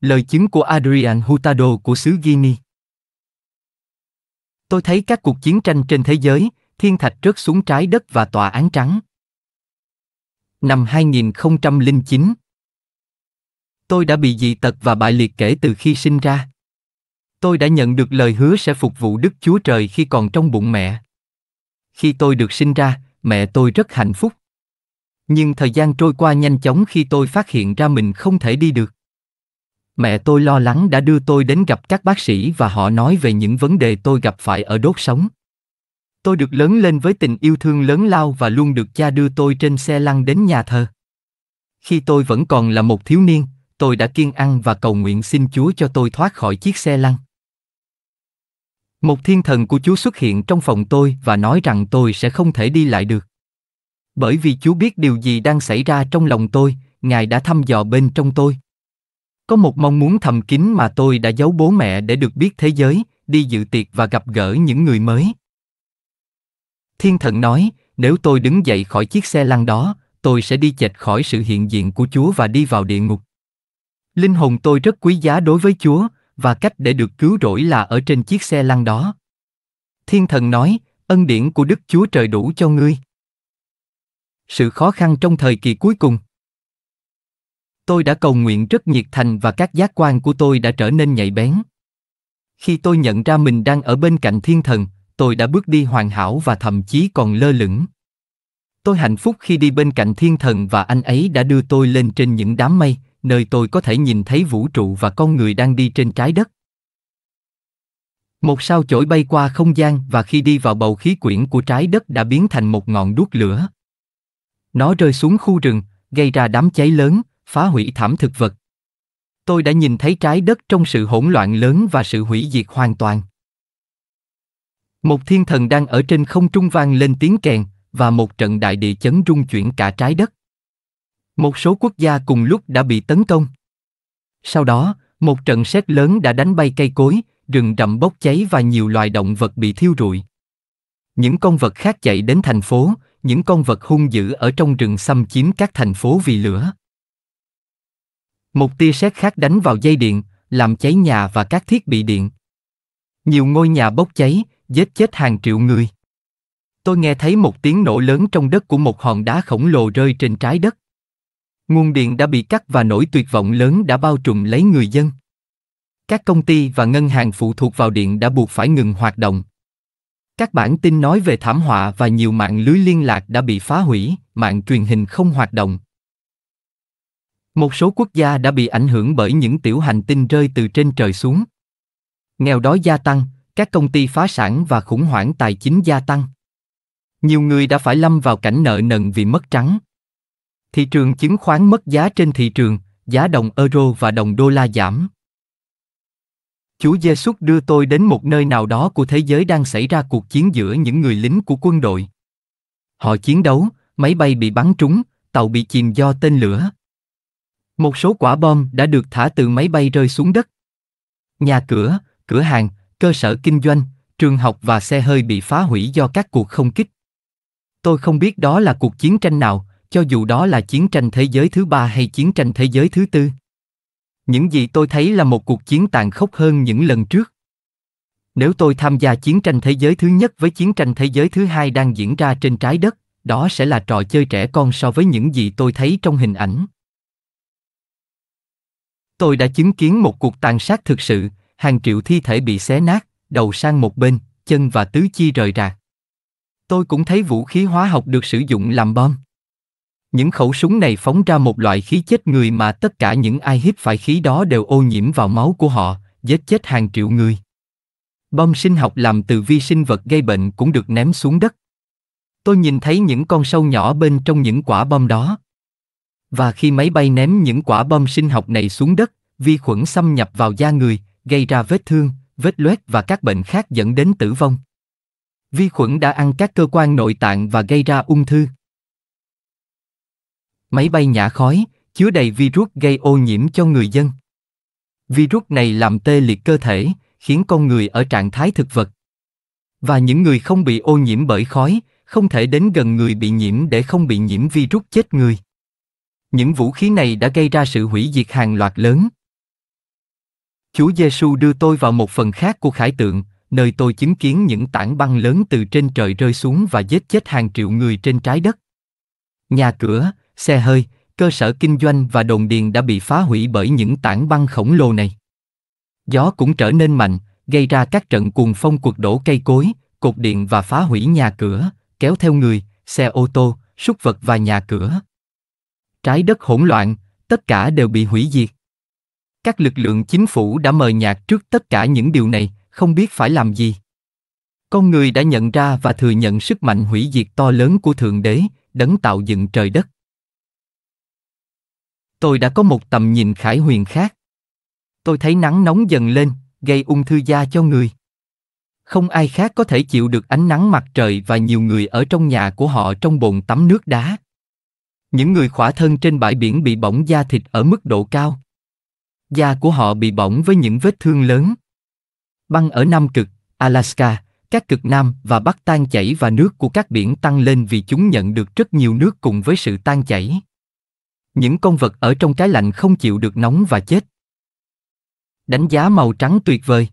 Lời chứng của Adrian Hurtado của xứ Guinea Tôi thấy các cuộc chiến tranh trên thế giới, thiên thạch rớt xuống trái đất và tòa án trắng. Năm 2009 Tôi đã bị dị tật và bại liệt kể từ khi sinh ra. Tôi đã nhận được lời hứa sẽ phục vụ Đức Chúa Trời khi còn trong bụng mẹ. Khi tôi được sinh ra, mẹ tôi rất hạnh phúc. Nhưng thời gian trôi qua nhanh chóng khi tôi phát hiện ra mình không thể đi được mẹ tôi lo lắng đã đưa tôi đến gặp các bác sĩ và họ nói về những vấn đề tôi gặp phải ở đốt sống tôi được lớn lên với tình yêu thương lớn lao và luôn được cha đưa tôi trên xe lăn đến nhà thờ khi tôi vẫn còn là một thiếu niên tôi đã kiên ăn và cầu nguyện xin chúa cho tôi thoát khỏi chiếc xe lăn một thiên thần của chúa xuất hiện trong phòng tôi và nói rằng tôi sẽ không thể đi lại được bởi vì chúa biết điều gì đang xảy ra trong lòng tôi ngài đã thăm dò bên trong tôi có một mong muốn thầm kín mà tôi đã giấu bố mẹ để được biết thế giới, đi dự tiệc và gặp gỡ những người mới. Thiên thần nói, nếu tôi đứng dậy khỏi chiếc xe lăn đó, tôi sẽ đi chệch khỏi sự hiện diện của Chúa và đi vào địa ngục. Linh hồn tôi rất quý giá đối với Chúa, và cách để được cứu rỗi là ở trên chiếc xe lăn đó. Thiên thần nói, ân điển của Đức Chúa Trời đủ cho ngươi. Sự khó khăn trong thời kỳ cuối cùng Tôi đã cầu nguyện rất nhiệt thành và các giác quan của tôi đã trở nên nhạy bén. Khi tôi nhận ra mình đang ở bên cạnh thiên thần, tôi đã bước đi hoàn hảo và thậm chí còn lơ lửng. Tôi hạnh phúc khi đi bên cạnh thiên thần và anh ấy đã đưa tôi lên trên những đám mây, nơi tôi có thể nhìn thấy vũ trụ và con người đang đi trên trái đất. Một sao chổi bay qua không gian và khi đi vào bầu khí quyển của trái đất đã biến thành một ngọn đuốc lửa. Nó rơi xuống khu rừng, gây ra đám cháy lớn, phá hủy thảm thực vật. Tôi đã nhìn thấy trái đất trong sự hỗn loạn lớn và sự hủy diệt hoàn toàn. Một thiên thần đang ở trên không trung vang lên tiếng kèn và một trận đại địa chấn rung chuyển cả trái đất. Một số quốc gia cùng lúc đã bị tấn công. Sau đó, một trận sét lớn đã đánh bay cây cối, rừng rậm bốc cháy và nhiều loài động vật bị thiêu rụi. Những con vật khác chạy đến thành phố, những con vật hung dữ ở trong rừng xâm chiếm các thành phố vì lửa. Một tia sét khác đánh vào dây điện, làm cháy nhà và các thiết bị điện. Nhiều ngôi nhà bốc cháy, giết chết hàng triệu người. Tôi nghe thấy một tiếng nổ lớn trong đất của một hòn đá khổng lồ rơi trên trái đất. Nguồn điện đã bị cắt và nỗi tuyệt vọng lớn đã bao trùm lấy người dân. Các công ty và ngân hàng phụ thuộc vào điện đã buộc phải ngừng hoạt động. Các bản tin nói về thảm họa và nhiều mạng lưới liên lạc đã bị phá hủy, mạng truyền hình không hoạt động, một số quốc gia đã bị ảnh hưởng bởi những tiểu hành tinh rơi từ trên trời xuống. Nghèo đói gia tăng, các công ty phá sản và khủng hoảng tài chính gia tăng. Nhiều người đã phải lâm vào cảnh nợ nần vì mất trắng. Thị trường chứng khoán mất giá trên thị trường, giá đồng euro và đồng đô la giảm. Chúa Giêsu đưa tôi đến một nơi nào đó của thế giới đang xảy ra cuộc chiến giữa những người lính của quân đội. Họ chiến đấu, máy bay bị bắn trúng, tàu bị chìm do tên lửa, một số quả bom đã được thả từ máy bay rơi xuống đất. Nhà cửa, cửa hàng, cơ sở kinh doanh, trường học và xe hơi bị phá hủy do các cuộc không kích. Tôi không biết đó là cuộc chiến tranh nào, cho dù đó là chiến tranh thế giới thứ ba hay chiến tranh thế giới thứ tư. Những gì tôi thấy là một cuộc chiến tàn khốc hơn những lần trước. Nếu tôi tham gia chiến tranh thế giới thứ nhất với chiến tranh thế giới thứ hai đang diễn ra trên trái đất, đó sẽ là trò chơi trẻ con so với những gì tôi thấy trong hình ảnh. Tôi đã chứng kiến một cuộc tàn sát thực sự, hàng triệu thi thể bị xé nát, đầu sang một bên, chân và tứ chi rời rạc. Tôi cũng thấy vũ khí hóa học được sử dụng làm bom. Những khẩu súng này phóng ra một loại khí chết người mà tất cả những ai hít phải khí đó đều ô nhiễm vào máu của họ, giết chết hàng triệu người. Bom sinh học làm từ vi sinh vật gây bệnh cũng được ném xuống đất. Tôi nhìn thấy những con sâu nhỏ bên trong những quả bom đó. Và khi máy bay ném những quả bom sinh học này xuống đất, vi khuẩn xâm nhập vào da người, gây ra vết thương, vết loét và các bệnh khác dẫn đến tử vong. Vi khuẩn đã ăn các cơ quan nội tạng và gây ra ung thư. Máy bay nhả khói, chứa đầy virus gây ô nhiễm cho người dân. Virus này làm tê liệt cơ thể, khiến con người ở trạng thái thực vật. Và những người không bị ô nhiễm bởi khói, không thể đến gần người bị nhiễm để không bị nhiễm virus chết người. Những vũ khí này đã gây ra sự hủy diệt hàng loạt lớn. Chúa Giêsu đưa tôi vào một phần khác của khải tượng, nơi tôi chứng kiến những tảng băng lớn từ trên trời rơi xuống và giết chết hàng triệu người trên trái đất. Nhà cửa, xe hơi, cơ sở kinh doanh và đồn điền đã bị phá hủy bởi những tảng băng khổng lồ này. Gió cũng trở nên mạnh, gây ra các trận cuồng phong cuột đổ cây cối, cột điện và phá hủy nhà cửa, kéo theo người, xe ô tô, súc vật và nhà cửa. Trái đất hỗn loạn, tất cả đều bị hủy diệt các lực lượng chính phủ đã mời nhạt trước tất cả những điều này, không biết phải làm gì. Con người đã nhận ra và thừa nhận sức mạnh hủy diệt to lớn của Thượng Đế, đấng tạo dựng trời đất. Tôi đã có một tầm nhìn khải huyền khác. Tôi thấy nắng nóng dần lên, gây ung thư da cho người. Không ai khác có thể chịu được ánh nắng mặt trời và nhiều người ở trong nhà của họ trong bồn tắm nước đá. Những người khỏa thân trên bãi biển bị bỏng da thịt ở mức độ cao. Da của họ bị bỏng với những vết thương lớn. Băng ở Nam Cực, Alaska, các cực Nam và Bắc tan chảy và nước của các biển tăng lên vì chúng nhận được rất nhiều nước cùng với sự tan chảy. Những con vật ở trong cái lạnh không chịu được nóng và chết. Đánh giá màu trắng tuyệt vời.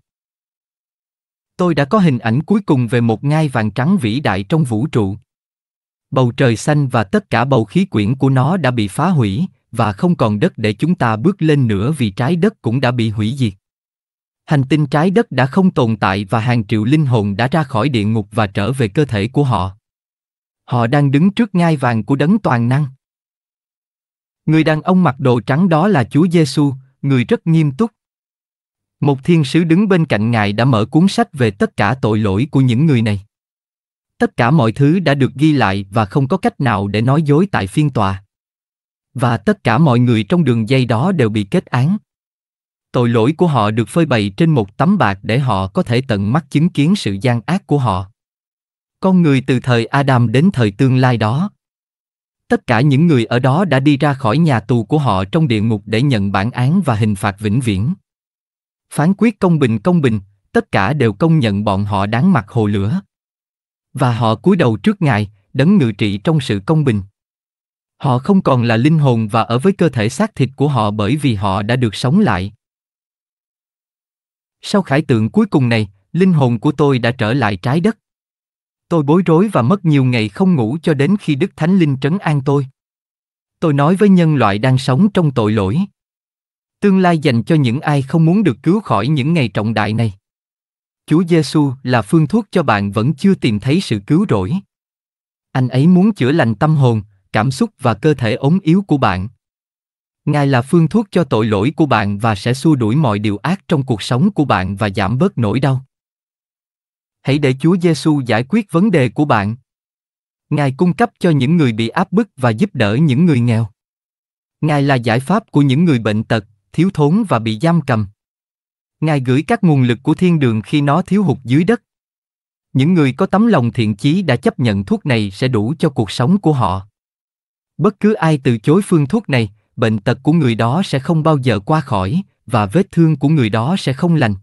Tôi đã có hình ảnh cuối cùng về một ngai vàng trắng vĩ đại trong vũ trụ bầu trời xanh và tất cả bầu khí quyển của nó đã bị phá hủy và không còn đất để chúng ta bước lên nữa vì trái đất cũng đã bị hủy diệt hành tinh trái đất đã không tồn tại và hàng triệu linh hồn đã ra khỏi địa ngục và trở về cơ thể của họ họ đang đứng trước ngai vàng của đấng toàn năng người đàn ông mặc đồ trắng đó là chúa giêsu người rất nghiêm túc một thiên sứ đứng bên cạnh ngài đã mở cuốn sách về tất cả tội lỗi của những người này tất cả mọi thứ đã được ghi lại và không có cách nào để nói dối tại phiên tòa và tất cả mọi người trong đường dây đó đều bị kết án tội lỗi của họ được phơi bày trên một tấm bạc để họ có thể tận mắt chứng kiến sự gian ác của họ con người từ thời adam đến thời tương lai đó tất cả những người ở đó đã đi ra khỏi nhà tù của họ trong địa ngục để nhận bản án và hình phạt vĩnh viễn phán quyết công bình công bình tất cả đều công nhận bọn họ đáng mặt hồ lửa và họ cúi đầu trước ngài đấng ngự trị trong sự công bình họ không còn là linh hồn và ở với cơ thể xác thịt của họ bởi vì họ đã được sống lại sau khải tượng cuối cùng này linh hồn của tôi đã trở lại trái đất tôi bối rối và mất nhiều ngày không ngủ cho đến khi đức thánh linh trấn an tôi tôi nói với nhân loại đang sống trong tội lỗi tương lai dành cho những ai không muốn được cứu khỏi những ngày trọng đại này Chúa Giêsu là phương thuốc cho bạn vẫn chưa tìm thấy sự cứu rỗi. Anh ấy muốn chữa lành tâm hồn, cảm xúc và cơ thể ốm yếu của bạn. Ngài là phương thuốc cho tội lỗi của bạn và sẽ xua đuổi mọi điều ác trong cuộc sống của bạn và giảm bớt nỗi đau. Hãy để Chúa Giêsu giải quyết vấn đề của bạn. Ngài cung cấp cho những người bị áp bức và giúp đỡ những người nghèo. Ngài là giải pháp của những người bệnh tật, thiếu thốn và bị giam cầm. Ngài gửi các nguồn lực của thiên đường khi nó thiếu hụt dưới đất. Những người có tấm lòng thiện chí đã chấp nhận thuốc này sẽ đủ cho cuộc sống của họ. Bất cứ ai từ chối phương thuốc này, bệnh tật của người đó sẽ không bao giờ qua khỏi và vết thương của người đó sẽ không lành.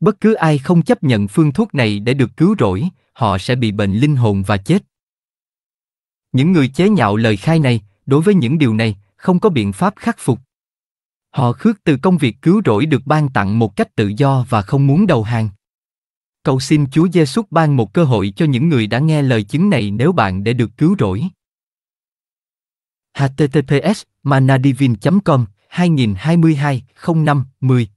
Bất cứ ai không chấp nhận phương thuốc này để được cứu rỗi, họ sẽ bị bệnh linh hồn và chết. Những người chế nhạo lời khai này, đối với những điều này, không có biện pháp khắc phục. Họ khước từ công việc cứu rỗi được ban tặng một cách tự do và không muốn đầu hàng. Cầu xin Chúa Giêsu ban một cơ hội cho những người đã nghe lời chứng này nếu bạn để được cứu rỗi. https manadivin com 2022 05 10